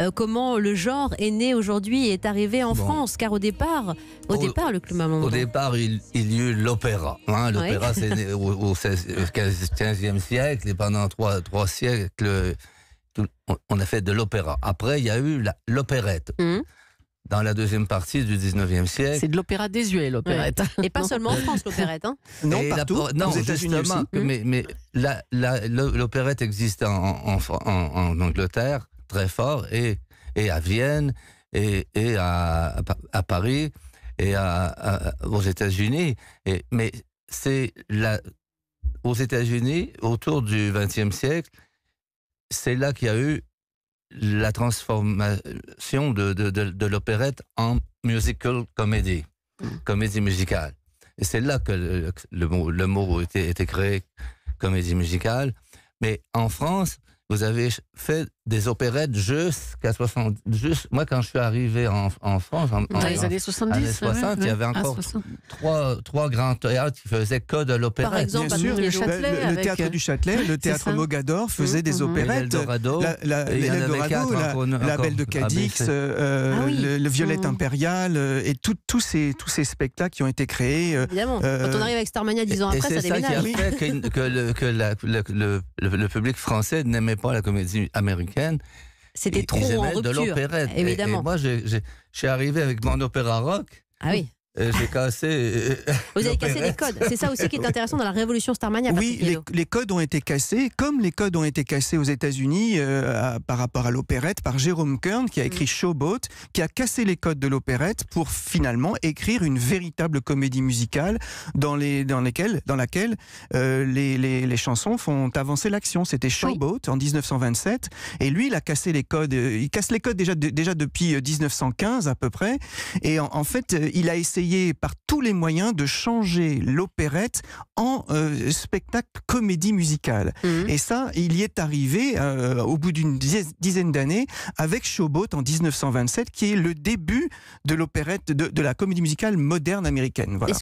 Euh, comment le genre est né aujourd'hui et est arrivé en France. Car au départ, au, départ, le Au départ, il, y eut l'opéra. Hein. l'opéra, c'est né au, XVe 15e euh, siècle et pendant trois, trois siècles, on a fait de l'opéra. Après, il y a eu l'opérette. Hum. dans la deuxième partie du 19e siècle. C'est de l'opéra désuet, l'opérette. Et pas seulement en France, l'opérette. Hein. non, partout. La, non, justement. Hum. Mais, mais l'opérette existe en Angleterre très fort et, et à Vienne et, et à, à, Paris et à, aux États-Unis. Mais c'est là aux États-Unis, autour du XXe siècle, c'est là qu'il y a eu la transformation de, de, de, l'opérette en musical comédie mm. comédie musicale. Et c'est là que le, le, mot, le mot était créé, comédie musicale. Mais en France, vous avez fait des opérettes jusqu'à 60. moi, quand je suis arrivé en, France, dans les années 70, 60, il y avait ah, encore trois, trois grands théâtres qui faisaient code à l'opérette. Par exemple, Bien le, théâtre du Châtelet, euh, le théâtre Mogador faisait des mm-hmm. opérettes. Dorado, la, la, Dorado, la, Belle de Cadix, euh, ah le, Violette impériale, euh, et tous ces, tous ces spectacles qui ont été créés. Évidemment, quand on arrive avec Starmania dix ans après, ça déménage. C'est ça qui a fait que, le, public français n'aimait pas la comédie américaine. C'était trop de l'opérette. Évidemment. Et, moi, je suis arrivé avec mon opéra rock. Ah oui. Euh, j'ai cassé. Euh, Vous avez cassé les codes. C'est ça aussi qui est intéressant dans la révolution Starmania. Oui, les, codes ont été cassés, comme les codes ont été cassés aux États-Unis euh, par rapport à l'opérette par Jérôme Kern, qui a écrit mm. Showboat, qui a cassé les codes de l'opérette pour finalement écrire une véritable comédie musicale dans, les, dans, lesquelles, dans laquelle les, les, les, chansons font avancer l'action. C'était Showboat en 1927, et lui, il a cassé les codes. Il casse les codes déjà, déjà depuis 1915 à peu près, et en fait, il a essayé par tous les moyens de changer l'opérette en euh, spectacle comédie musicale. Mmh. Et ça, il y est arrivé euh, au bout d'une dizaine d'années avec Showboat en 1927, qui est le début de l'opérette, de, de, la comédie musicale moderne américaine. Voilà.